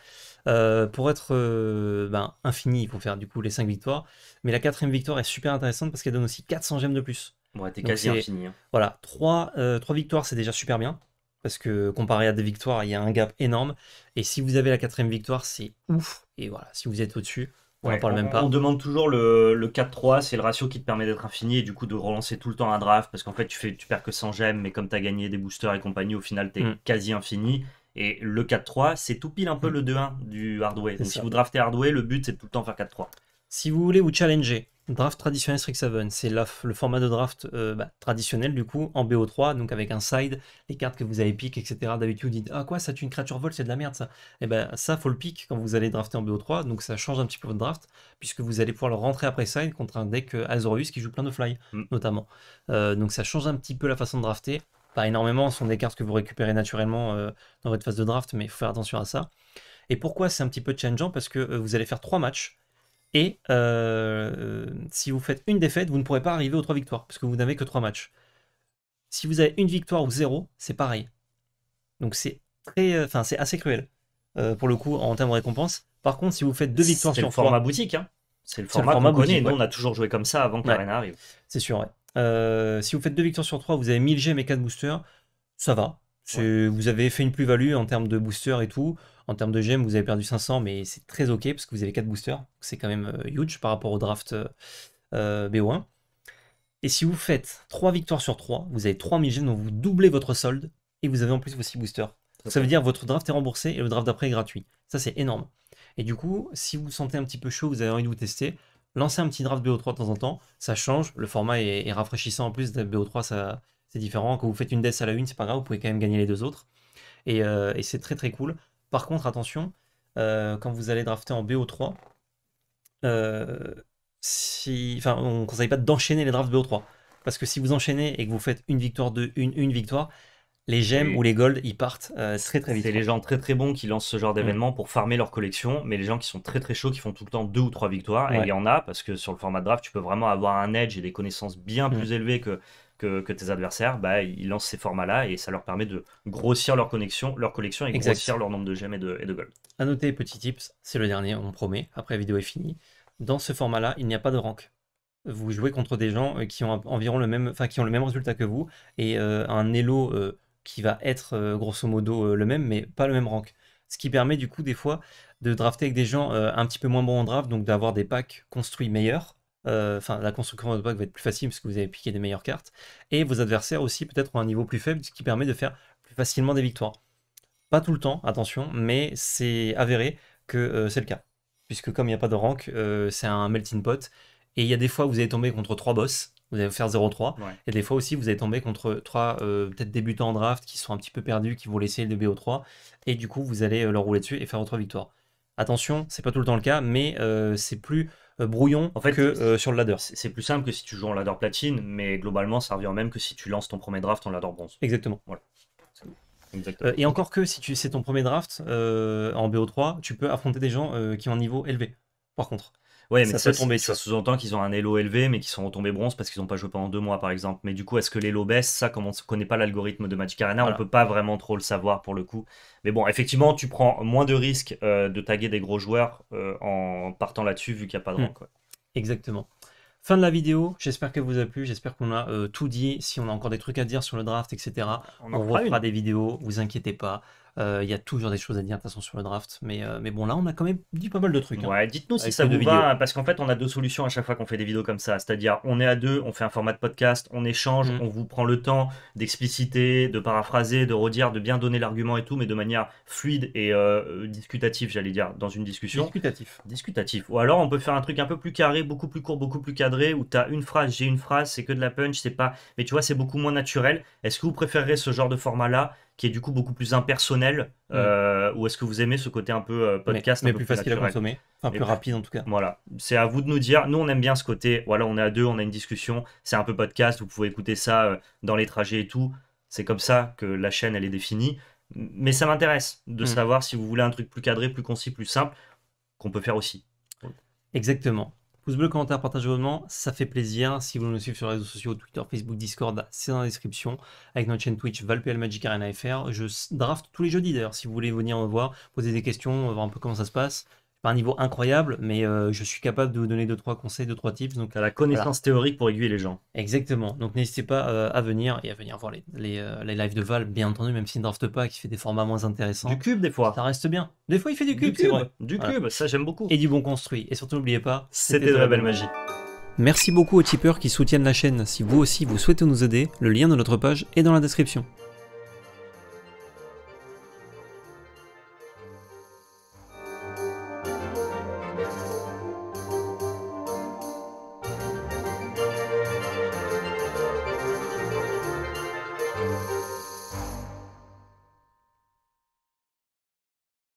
pour être ben, infini, il faut faire du coup les 5 victoires. Mais la quatrième victoire est super intéressante parce qu'elle donne aussi 400 gemmes de plus. Ouais, t'es quasi infini. Hein. Voilà, 3, 3 victoires, c'est déjà super bien parce que comparé à des victoires, il y a un gap énorme. Et si vous avez la quatrième victoire, c'est ouf. Et voilà, si vous êtes au-dessus, on n'en parle même pas. On demande toujours le, 4-3, c'est le ratio qui te permet d'être infini et du coup de relancer tout le temps un draft parce qu'en fait tu, fais, perds que 100 gemmes, mais comme tu as gagné des boosters et compagnie, au final tu es mm. quasi infini. Et le 4-3, c'est tout pile un peu mm. le 2-1 du Hardway. si vous draftez Hardway, le but c'est de tout le temps faire 4-3. Si vous voulez vous challenger, draft traditionnel Strixhaven, c'est le format de draft euh, bah, traditionnel du coup, en BO3, donc avec un side, les cartes que vous avez pick, etc. D'habitude, vous dites Ah quoi, ça tue une créature vol, c'est de la merde ça. Et eh ben ça, faut le pick quand vous allez drafter en BO3, donc ça change un petit peu votre draft, puisque vous allez pouvoir le rentrer après side contre un deck euh, Azorius qui joue plein de fly, mm. notamment. Euh, donc ça change un petit peu la façon de drafter. Pas énormément, ce sont des cartes que vous récupérez naturellement dans votre phase de draft, mais il faut faire attention à ça. Et pourquoi c'est un petit peu changeant Parce que vous allez faire trois matchs et euh, si vous faites une défaite, vous ne pourrez pas arriver aux trois victoires, parce que vous n'avez que trois matchs. Si vous avez une victoire ou zéro, c'est pareil. Donc c'est très, euh, enfin c'est assez cruel euh, pour le coup en termes de récompense. Par contre, si vous faites deux victoires sur trois... le format boutique, hein. c'est le format, format qu'on Nous, on a toujours joué comme ça avant que la reine arrive. C'est sûr. Ouais. si vous faites deux victoires sur trois, vous avez 1000 gemmes et 4 boosters, ça va. Vous avez fait une plus-value en termes de booster et tout. En termes de gemmes, vous avez perdu 500, mais c'est très ok parce que vous avez 4 boosters. C'est quand même euh, huge par rapport au draft euh, euh, BO1. Et si vous faites 3 victoires sur 3, vous avez 3000 gemmes, donc vous doublez votre solde et vous avez en plus vos 6 boosters. Ça veut dire que votre draft est remboursé et le draft d'après est gratuit. Ça, c'est énorme. Et du coup, si vous vous sentez un petit peu chaud, vous avez envie de vous tester, lancez un petit draft BO3 de temps en temps. Ça change. Le format est, rafraîchissant en plus. BO3, ça, c'est différent. Quand vous faites une death à la une, c'est pas grave, vous pouvez quand même gagner les deux autres. Et, euh, c'est très très cool. Par contre, attention, euh, quand vous allez drafter en BO3, euh, si, enfin, on ne conseille pas d'enchaîner les drafts BO3. Parce que si vous enchaînez et que vous faites une victoire, de une, une victoire, les gemmes ou les golds, ils partent très très vite. C'est les gens très très bons qui lancent ce genre mm. d'événement pour farmer leur collection, mais les gens qui sont très très chauds, qui font tout le temps deux ou trois victoires, et il y en a, parce que sur le format de draft, tu peux vraiment avoir un edge et des connaissances bien mm. plus élevées que que, tes adversaires, bah, ils lancent ces formats-là et ça leur permet de grossir leur, connexion, leur collection et grossir leur nombre de gemmes et de, et de gold. À noter, petit tips, c'est le dernier, on promet, après la vidéo est finie. Dans ce format-là, il n'y a pas de rank vous jouez contre des gens euh, qui ont environ le même, enfin qui ont le même résultat que vous et euh, un elo euh, qui va être grosso modo le même, mais pas le même rank. Ce qui permet du coup des fois de drafter avec des gens un petit peu moins bons en draft, donc d'avoir des packs construits meilleurs euh, enfin, la construction de pack va être plus facile parce que vous avez piqué des meilleures cartes. Et vos adversaires aussi peut-être ont un niveau plus faible, ce qui permet de faire plus facilement des victoires. Pas tout le temps, attention, mais c'est avéré que euh, c'est le cas. Puisque comme il n'y a pas de rank, euh, c'est un melting pot. Et il y a des fois vous allez tomber contre trois boss, vous allez faire 0-3. Et des fois aussi, vous allez tomber contre trois peut-être débutants en draft qui sont un petit peu perdus, qui vont laisser le BO3. Et du coup, vous allez leur rouler dessus et faire 3 victoires. Attention, c'est pas tout le temps le cas, mais c'est plus euh, brouillon en fait, que euh, sur le ladder. C'est plus simple que si tu joues en ladder platine, mais globalement, ça revient même que si tu lances ton premier draft en ladder bronze. Exactement. Voilà. Euh, et encore que si tu c'est ton premier draft en BO3, tu peux affronter des gens qui ont un niveau élevé. Par contre. Ouais, mais ça, sous-entend qu'ils ont un elo élevé, mais qu'ils sont retombés bronze parce qu'ils n'ont pas joué pendant deux mois, par exemple. Mais du coup, est-ce que l'elo baisse Ça, comme on ne connaît pas l'algorithme de Magic Arena, on on peut pas vraiment trop le savoir pour le coup. Mais bon, effectivement, tu prends moins de risques euh, de taguer des gros joueurs euh, en partant là-dessus, vu qu'il n'y a pas de hmm. rang. Exactement. Fin de la vidéo, j'espère que vous a plu, j'espère qu'on a euh, tout dit. Si on a encore des trucs à dire sur le draft, etc., on, on refera des vidéos, vous inquiétez pas. Euh, il y a toujours des choses à dire de toute façon sur le draft. Mais, euh, mais bon, là, on a quand même dit pas mal de trucs. Hein. ouais, dites-nous si ça vous va, parce qu'en fait, on a deux solutions à chaque fois qu'on fait des vidéos comme ça. C'est-à-dire, on est à deux, on fait un format de podcast, on échange, mm. on vous prend le temps d'expliciter, de paraphraser, de redire, de bien donner l'argument et tout, mais de manière fluide et euh, discutative j'allais dire, dans une discussion. Discutatif. Discutatif. Ou alors, on peut faire un truc un peu plus carré, beaucoup plus court, beaucoup plus cadré, où tu as une phrase, j'ai une phrase, c'est que de la punch, c'est pas. Mais tu vois, c'est beaucoup moins naturel. Est-ce que vous préférez ce genre de format-là qui est du coup beaucoup plus impersonnel mm. euh, Ou est-ce que vous aimez ce côté un peu euh, podcast Mais, peu plus, facile à consommer, enfin plus rapide en tout cas. Voilà, c'est à vous de nous dire. Nous, on aime bien ce côté, voilà, on est à deux, on a une discussion, c'est un peu podcast, vous pouvez écouter ça euh, dans les trajets et tout. C'est comme ça que la chaîne, elle est définie. Mais ça m'intéresse de mm. savoir si vous voulez un truc plus cadré, plus concis, plus simple, qu'on peut faire aussi. Exactement. Pouce bleu, commentaire, partage abonnement, ça fait plaisir. Si vous nous suivez sur les réseaux sociaux, Twitter, Facebook, Discord, c'est dans la description. Avec notre chaîne Twitch, ValPL Magic Arena FR. Je draft tous les jeudis d'ailleurs, si vous voulez venir me voir, poser des questions, voir un peu comment ça se passe un niveau incroyable, mais euh, je suis capable de vous donner deux trois conseils, deux trois tips. Donc, à la connaissance théorique pour aiguiller les gens. Exactement. Donc, n'hésitez pas euh, à venir et à venir voir les, les, euh, lives de Val, bien entendu, même s'il ne draft pas, qui fait des formats moins intéressants. Du cube, des fois. Ça reste bien. Des fois, il fait du cube, c'est vrai. Du cube, ça j'aime beaucoup. Et du bon construit. Et surtout, n'oubliez pas, c'était de, la belle magie. magie. Merci beaucoup aux tipeurs qui soutiennent la chaîne. Si vous aussi vous souhaitez nous aider, le lien de notre page est dans la description.